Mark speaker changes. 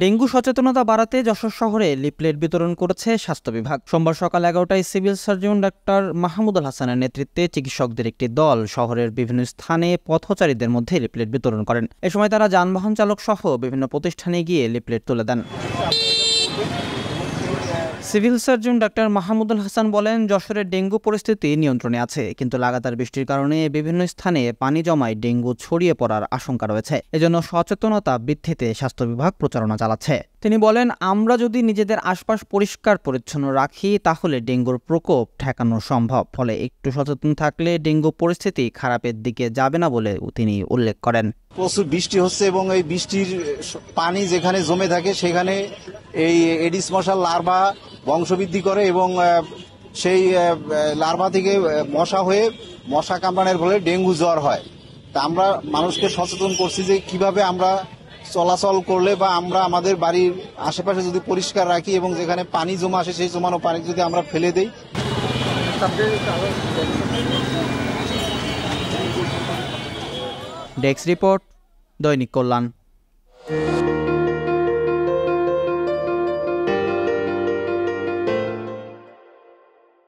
Speaker 1: dengue সচেতনতা বাড়াতে যশোর শহরে লিপলেট বিতরণ করেছে স্বাস্থ্য বিভাগ সোমবার সকাল এগারোটায় সিভিল সার্জন ডাক্তার মাহমুদুল হাসানের নেতৃত্বে চিকিৎসকদের একটি দল শহরের বিভিন্ন স্থানে পথচারীদের মধ্যে লিপলেট বিতরণ করেন এ সময় তারা যানবাহন চালক সহ বিভিন্ন প্রতিষ্ঠানে গিয়ে লিপলেট তুলে দেন civil surgeon doctor Mahmudul Hasan বলেন যশোরের ডেঙ্গু পরিস্থিতি নিয়ন্ত্রণে আছে কিন্তু লাগাতার বৃষ্টির কারণে বিভিন্ন স্থানে পানি জমায় ডেঙ্গু ছড়িয়ে পড়ার আশঙ্কা রয়েছে এজন্য সচেতনতা বৃদ্ধিতে স্বাস্থ্য বিভাগ প্রচারণা চালাচ্ছে তিনি বলেন আমরা যদি নিজেদের আশপাশ পরিষ্কার পরিচ্ছন্ন রাখি তাহলে ডেঙ্গুর প্রকোপ ঠেকানো সম্ভব ফলে একটু সচেতন থাকলে ডেঙ্গু পরিস্থিতি খারাপের দিকে যাবে না বলে তিনি উল্লেখ করেন
Speaker 2: প্রচুর বৃষ্টি হচ্ছে এবং এই বৃষ্টির পানি যেখানে জমে থাকে সেখানে এই এডিস মশার লার্ভা বংশবৃদ্ধি করে এবং সেই লার্ভা থেকে মশা হয়ে মশা কামড়ানোর ফলে ডেঙ্গু জ্বর হয় তা আমরা মানুষকে সচেতন করছি যে কিভাবে আমরা চলাচল করলে বা আমরা আমাদের বাড়ির আশেপাশে যদি পরিষ্কার রাখি এবং যেখানে পানি জমা আসে সেই জমানো পানি যদি আমরা ফেলে দেই
Speaker 3: ডেস্ক রিপোর্ট দৈনিক কল্যাণ